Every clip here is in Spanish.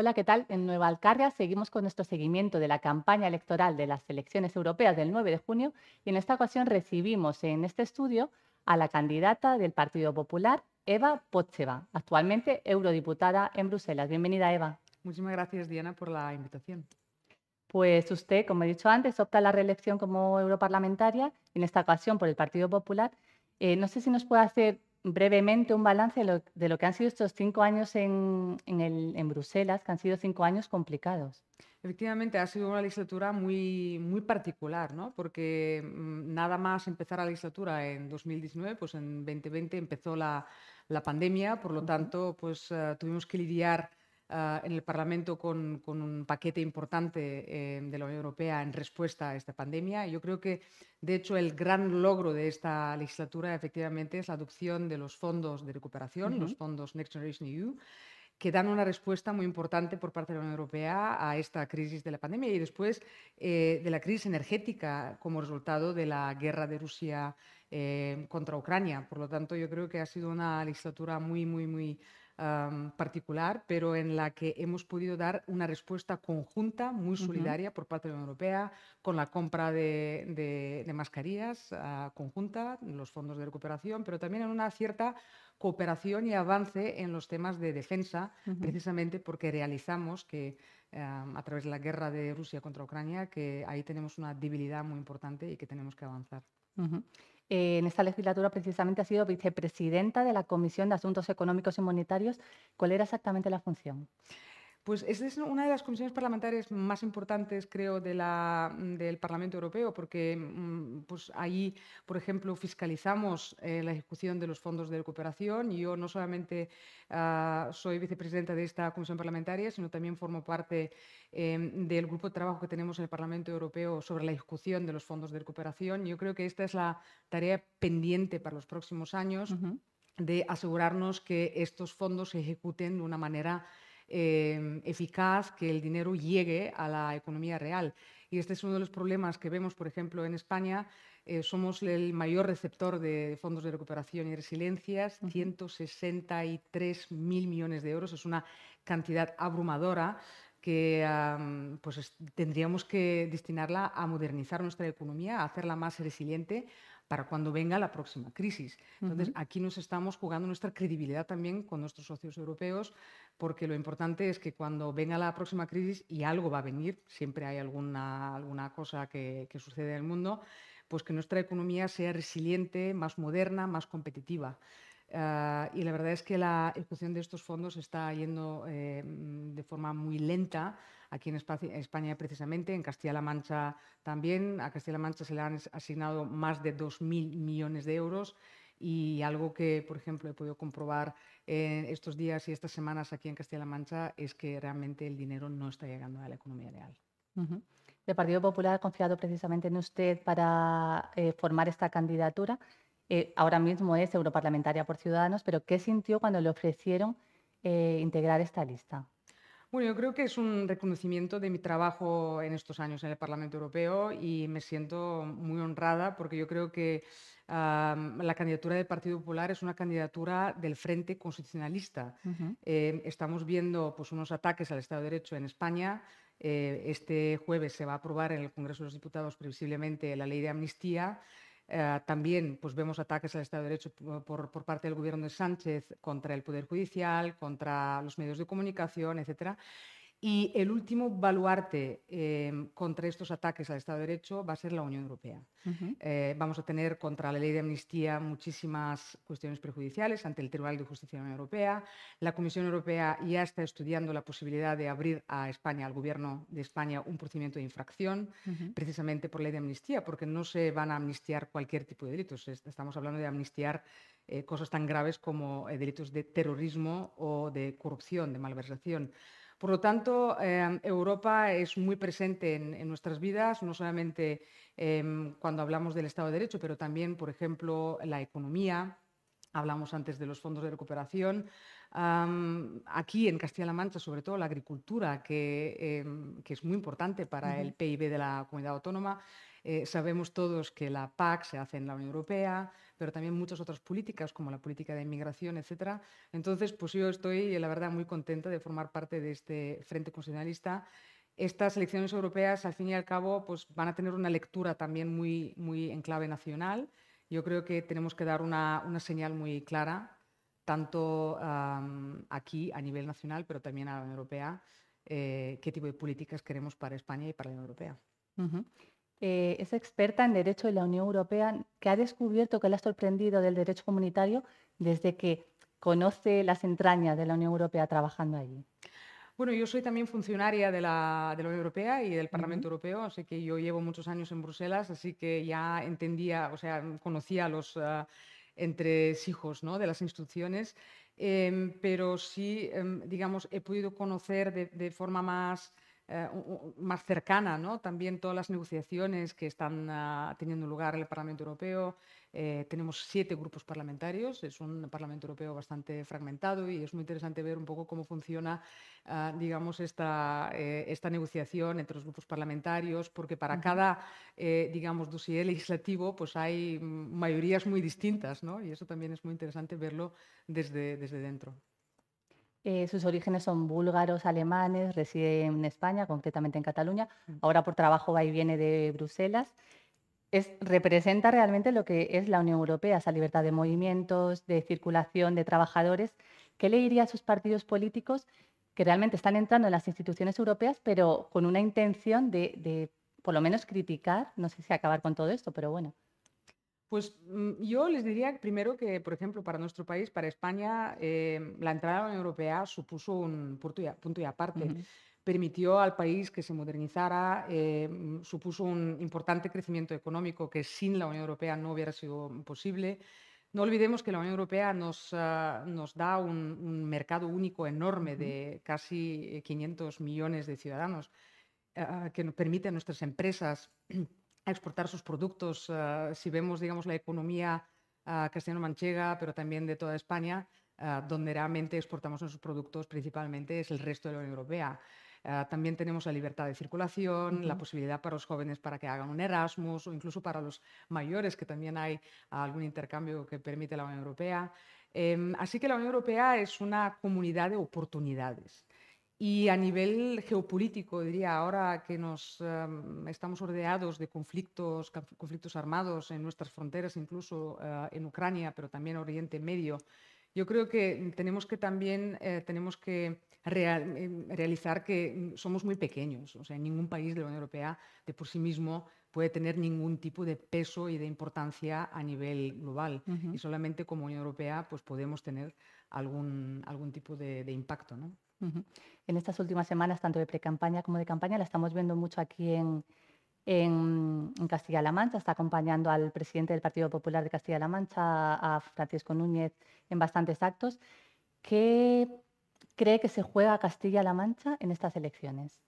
Hola, ¿qué tal? En Nueva Alcarria seguimos con nuestro seguimiento de la campaña electoral de las elecciones europeas del 9 de junio y en esta ocasión recibimos en este estudio a la candidata del Partido Popular, Eva Pocheva, actualmente eurodiputada en Bruselas. Bienvenida, Eva. Muchísimas gracias, Diana, por la invitación. Pues usted, como he dicho antes, opta la reelección como europarlamentaria, en esta ocasión por el Partido Popular. Eh, no sé si nos puede hacer brevemente un balance de lo, que han sido estos cinco años en, en, Bruselas, que han sido cinco años complicados. Efectivamente, ha sido una legislatura muy, muy particular, ¿no? porque mm, nada más empezar la legislatura en 2019, pues en 2020 empezó la, la pandemia, por lo tanto, pues eh, tuvimos que lidiar Ah, en el Parlamento con, un paquete importante eh, de la Unión Europea en respuesta a esta pandemia. Yo creo que, de hecho, el gran logro de esta legislatura efectivamente es la adopción de los fondos de recuperación, los fondos Next Generation EU que dan una respuesta muy importante por parte de la Unión Europea a esta crisis de la pandemia y después eh, de la crisis energética como resultado de la guerra de Rusia eh, contra Ucrania. Por lo tanto, yo creo que ha sido una legislatura muy, muy, muy particular, pero en la que hemos podido dar una respuesta conjunta, muy solidaria por parte de la Unión Europea, con la compra de, mascarillas ah, conjunta, los fondos de recuperación, pero también en una cierta cooperación y avance en los temas de defensa, precisamente porque realizamos que a través de la guerra de Rusia contra Ucrania, que ahí tenemos una debilidad muy importante y que tenemos que avanzar en esta legislatura precisamente ha sido vicepresidenta de la Comisión de Asuntos Económicos y Monetarios. ¿Cuál era exactamente la función? Pues esa es una de las comisiones parlamentarias más importantes, creo, mm, del Parlamento Europeo, porque mm, pues ahí, por ejemplo, fiscalizamos eh, la ejecución de los fondos de recuperación. Yo no solamente ah, soy vicepresidenta de esta comisión parlamentaria, sino también formo parte em, del grupo de trabajo que tenemos en el Parlamento Europeo sobre la ejecución de los fondos de recuperación. Yo creo que esta es la tarea pendiente para los próximos años. de asegurarnos que estos fondos se ejecuten de una manera Em, eficaz que el dinero llegue a la economía real. Y este es uno de los problemas que vemos, por ejemplo, en España. Eh, somos el mayor receptor de fondos de recuperación y resiliencias, 163.000 millones de euros. Es una cantidad abrumadora que pues tendríamos que destinarla a modernizar nuestra economía, a hacerla más resiliente para cuando venga la próxima crisis. Entonces, aquí nos estamos jugando nuestra credibilidad también con nuestros socios europeos, porque lo importante es que cuando venga la próxima crisis, y algo va a venir, siempre hay alguna, alguna cosa que, que sucede en el mundo, pues que nuestra economía sea resiliente, más moderna, más competitiva. Ah, y la verdad es que la ejecución de estos fondos está yendo eh, mm, de forma muy lenta aquí en España precisamente, en Castilla-La Mancha también. A Castilla-La Mancha se le han asignado más de 2.000 millones de euros y algo que, por ejemplo, he podido comprobar eh, estos días y estas semanas aquí en Castilla-La Mancha es que realmente el dinero no está llegando a la economía real. El Partido Popular ha confiado precisamente en usted para eh, formar esta candidatura. Eh, ahora mismo es europarlamentaria por Ciudadanos, pero ¿qué sintió cuando le ofrecieron eh, integrar esta lista? Bueno, yo creo que es un reconocimiento de mi trabajo en estos años en el Parlamento Europeo y me siento muy honrada porque yo creo que la candidatura del Partido Popular es una candidatura del Frente Constitucionalista. Eh, estamos viendo pues, unos ataques al Estado de Derecho en España. este jueves se va a aprobar en el Congreso de los Diputados previsiblemente la ley de amnistía. Eh, también pues, vemos ataques al Estado de Derecho por, por, parte del gobierno de Sánchez contra el Poder Judicial, contra los medios de comunicación, etcétera. Y el último baluarte eh, contra estos ataques al Estado de Derecho va a ser la Unión Europea. Eh, vamos a tener contra la ley de amnistía muchísimas cuestiones prejudiciales ante el Tribunal de Justicia de la Unión Europea. La Comisión Europea ya está estudiando la posibilidad de abrir a España, al Gobierno de España, un procedimiento de infracción precisamente por ley de amnistía, porque no se van a amnistiar cualquier tipo de delitos. Estamos hablando de amnistiar eh, cosas tan graves como delitos de terrorismo o de corrupción, de malversación. Por lo tanto, eh, Europa es muy presente en, nuestras vidas, no solamente em, cuando hablamos del Estado de Derecho, pero también, por ejemplo, la economía. Hablamos antes de los fondos de recuperación. aquí en Castilla-La Mancha, sobre todo la agricultura, que, em, es muy importante para el PIB de la comunidad autónoma. Eh, sabemos todos que la PAC se hace en la Unión Europea, pero también muchas otras políticas, como la política de inmigración, etcétera. Entonces, pues yo estoy, eh, la verdad, muy contenta de formar parte de este Frente Constitucionalista. Estas elecciones europeas, al fin y al cabo, pues van a tener una lectura también muy, muy en clave nacional. Yo creo que tenemos que dar una, una señal muy clara, tanto aquí a nivel nacional, pero también a la Unión Europea, eh, qué tipo de políticas queremos para España y para la Unión Europea. Eh, es experta en Derecho de la Unión Europea, que ha descubierto que le ha sorprendido del derecho comunitario desde que conoce las entrañas de la Unión Europea trabajando allí. Bueno, yo soy también funcionaria de la, Unión Europea y del Parlamento Europeo, así que yo llevo muchos años en Bruselas, así que ya entendía, o sea, conocía los entre ah, entresijos ¿no? de las instrucciones, em, pero sí, em, digamos, he podido conocer de forma más eh, más cercana, También todas las negociaciones que están ah, teniendo lugar en el Parlamento Europeo. Eh, tenemos siete grupos parlamentarios, es un Parlamento Europeo bastante fragmentado y es muy interesante ver un poco cómo funciona, ah, digamos, eh, esta, negociación entre los grupos parlamentarios, porque para cada, digamos, dossier legislativo, pues hay mayorías muy distintas, Y eso también es muy interesante verlo desde, desde dentro. Eh, sus orígenes son búlgaros, alemanes, reside en España, concretamente en Cataluña. Mm. Ahora por trabajo va y viene de Bruselas. representa realmente lo que es la Unión Europea, esa libertad de movimientos, de circulación, de trabajadores. ¿Qué le diría a sus partidos políticos que realmente están entrando en las instituciones europeas, pero con una intención de, de por lo menos criticar, no sé si acabar con todo esto, pero bueno, pues mm, yo les diría primero que, por ejemplo, para nuestro país, para España, eh, la entrada a la Unión Europea supuso un punto y, aparte. Permitió al país que se modernizara, eh, mm, supuso un importante crecimiento económico que sin la Unión Europea no hubiera sido posible. No olvidemos que la Unión Europea nos, ah, da un, mercado único enorme de casi 500 eh, millones de ciudadanos ah, que nos permite a nuestras empresas exportar sus productos. Eh, si vemos, digamos, la economía ah, castellano-manchega, pero también de toda España, ah, donde realmente exportamos nuestros productos principalmente es el resto de la Unión Europea. Ah, también tenemos la libertad de circulación, la posibilidad para los jóvenes para que hagan un Erasmus o incluso para los mayores, que también hay algún intercambio que permite la Unión Europea. Em, así que la Unión Europea es una comunidad de oportunidades. Y a nivel geopolítico, diría, ahora que nos em, estamos rodeados de conflictos, conflictos armados en nuestras fronteras, incluso eh, en Ucrania, pero también Oriente Medio, yo creo que tenemos que también eh, tenemos que em, realizar que somos muy pequeños. O sea, ningún país de la Unión Europea de por sí mismo puede tener ningún tipo de peso y de importancia a nivel global. Y solamente como Unión Europea pues, podemos tener algún, algún tipo de, impacto. ¿no? en estas últimas semanas, tanto de pre-campaña como de campaña, la estamos viendo mucho aquí en, Castilla-La Mancha. Está acompañando al presidente del Partido Popular de Castilla-La Mancha, a Francisco Núñez, en bastantes actos. ¿Qué cree que se juega Castilla-La Mancha en estas elecciones?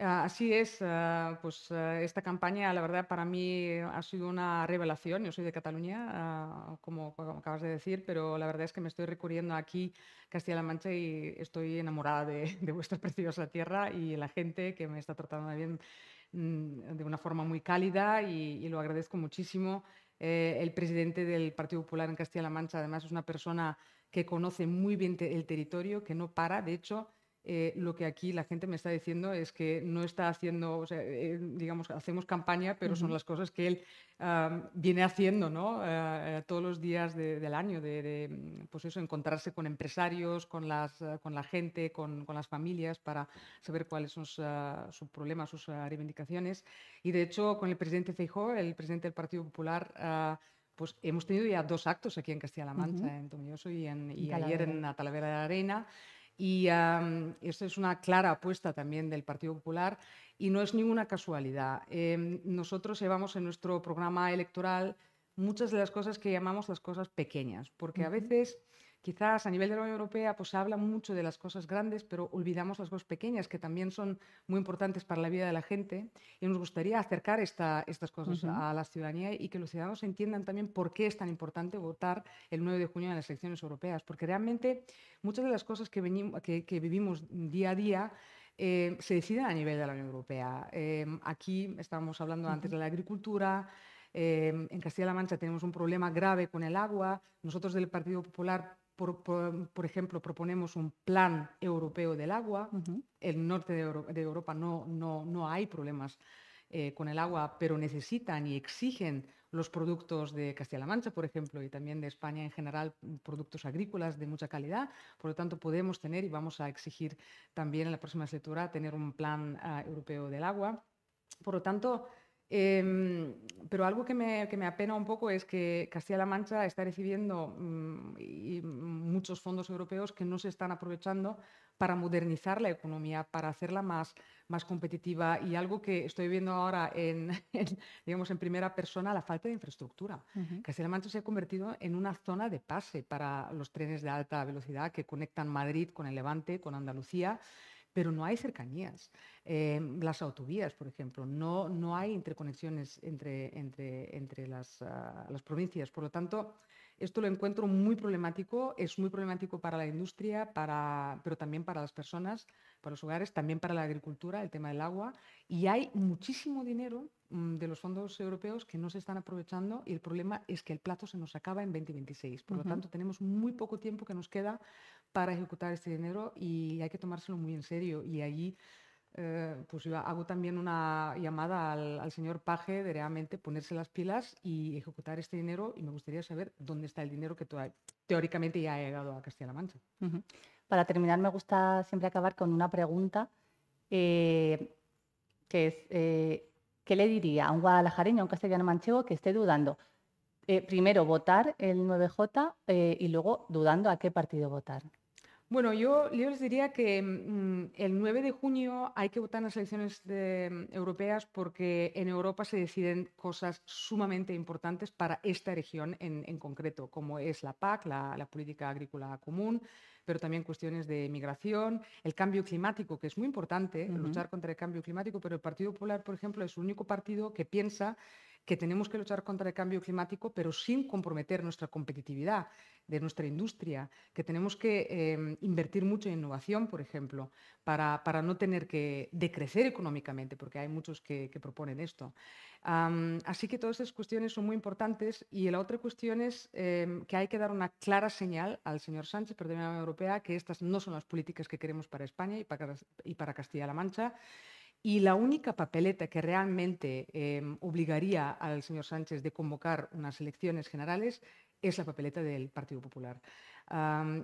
Ah, así es, ah, pues ah, esta campaña, la verdad, para mí ha sido una revelación. Yo soy de Cataluña, como, acabas de decir, pero la verdad es que me estoy recurriendo aquí, Castilla-La Mancha, y estoy enamorada de, vuestra preciosa tierra y la gente que me está tratando bien mm, de una forma muy cálida y, lo agradezco muchísimo. Eh, el presidente del Partido Popular en Castilla-La Mancha, además, es una persona que conoce muy bien el territorio, que no para, de hecho eh, lo que aquí la gente me está diciendo es que no está haciendo, eh, eh, digamos, hacemos campaña, pero son las cosas que él viene haciendo, ¿no? todos los días del año, de, mm, pues eso, encontrarse con empresarios, con, las, con la gente, con, con, las familias, para saber cuáles son sus ah, problemas, sus ah, reivindicaciones. Y de hecho, con el presidente Feijó, el presidente del Partido Popular, ah, pues hemos tenido ya dos actos aquí en Castilla-La Mancha, en Tomilloso y, en, ayer en Talavera de la Arena. Y esto es una clara apuesta también del Partido Popular y no es ninguna casualidad. Em, nosotros llevamos en nuestro programa electoral muchas de las cosas que llamamos las cosas pequeñas, porque a veces... Quizás a nivel de la Unión Europea pues, se habla mucho de las cosas grandes, pero olvidamos las cosas pequeñas, que también son muy importantes para la vida de la gente. Y nos gustaría acercar esta, estas cosas a la ciudadanía y que los ciudadanos entiendan también por qué es tan importante votar el 9 de junio en las elecciones europeas. Porque realmente muchas de las cosas que, que, vivimos día a día eh, se deciden a nivel de la Unión Europea. Em, aquí estábamos hablando antes de la agricultura. Em, en Castilla-La Mancha tenemos un problema grave con el agua. Nosotros del Partido Popular por, ejemplo, proponemos un plan europeo del agua. El norte de, Europa no, no, no, hay problemas eh, con el agua, pero necesitan y exigen los productos de Castilla-La Mancha, por ejemplo, y también de España en general, productos agrícolas de mucha calidad. Por lo tanto, podemos tener y vamos a exigir también en la próxima lectura tener un plan ah, europeo del agua. Por lo tanto, Em, pero algo que me, que me, apena un poco es que Castilla-La Mancha está recibiendo mm, muchos fondos europeos que no se están aprovechando para modernizar la economía, para hacerla más, más competitiva. Y algo que estoy viendo ahora en, digamos, en primera persona, la falta de infraestructura. Castilla-La Mancha se ha convertido en una zona de pase para los trenes de alta velocidad que conectan Madrid con el Levante, con Andalucía pero no hay cercanías. Em, las autovías, por ejemplo, no, no hay interconexiones entre, entre, entre ah, las, provincias. Por lo tanto, esto lo encuentro muy problemático, es muy problemático para la industria, para, pero también para las personas, para los hogares, también para la agricultura, el tema del agua. Y hay muchísimo dinero mm, de los fondos europeos que no se están aprovechando y el problema es que el plazo se nos acaba en 2026. Por lo tanto, tenemos muy poco tiempo que nos queda para ejecutar este dinero y hay que tomárselo muy en serio. Y allí eh, pues yo hago también una llamada al, señor Paje de realmente ponerse las pilas y ejecutar este dinero y me gustaría saber dónde está el dinero que teóricamente ya ha llegado a Castilla-La Mancha. Para terminar, me gusta siempre acabar con una pregunta eh, que es, eh, ¿qué le diría a un guadalajareño, a un castellano manchego que esté dudando? primero votar el 9J y luego dudando a qué partido votar. Bueno, yo, les diría que mm, el 9 de junio hay que votar en las elecciones mm, europeas porque en Europa se deciden cosas sumamente importantes para esta región en, concreto, como es la PAC, la, política agrícola común, pero también cuestiones de migración, el cambio climático, que es muy importante, luchar contra el cambio climático, pero el Partido Popular, por ejemplo, es el único partido que piensa que tenemos que luchar contra el cambio climático, pero sin comprometer nuestra competitividad de nuestra industria, que tenemos que em, invertir mucho en innovación, por ejemplo, para, para, no tener que decrecer económicamente, porque hay muchos que, proponen esto. así que todas esas cuestiones son muy importantes y la otra cuestión es em, que hay que dar una clara señal al señor Sánchez, pero de la Unión Europea, que estas no son las políticas que queremos para España y para Castilla-La Mancha y la única papeleta que realmente em, obligaría al señor Sánchez de convocar unas elecciones generales es la papeleta del Partido Popular.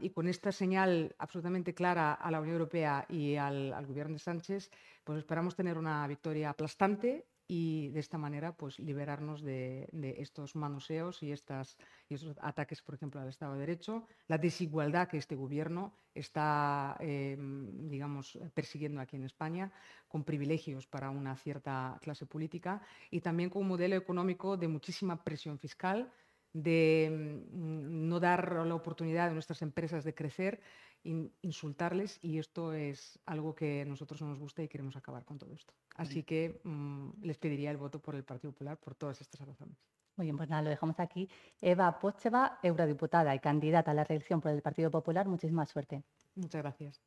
y con esta señal absolutamente clara a la Unión Europea y al, al, Gobierno de Sánchez, pues esperamos tener una victoria aplastante y de esta manera pues liberarnos de, estos manoseos y, estas, estos ataques, por ejemplo, al Estado de Derecho, la desigualdad que este gobierno está, eh, digamos, persiguiendo aquí en España, con privilegios para una cierta clase política y también con un modelo económico de muchísima presión fiscal de mm, no dar la oportunidad a nuestras empresas de crecer insultarles y esto es algo que a nosotros no nos gusta y queremos acabar con todo esto. Así que mm, les pediría el voto por el Partido Popular por todas estas razones. Muy bien, pues nada, lo dejamos aquí. Eva Pocheva, eurodiputada y candidata a la reelección por el Partido Popular, muchísima suerte. Muchas gracias.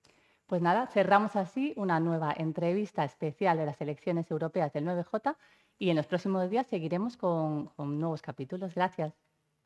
Pues nada, cerramos así una nueva entrevista especial de las elecciones europeas del 9J y en los próximos días seguiremos con nuevos capítulos. Gracias.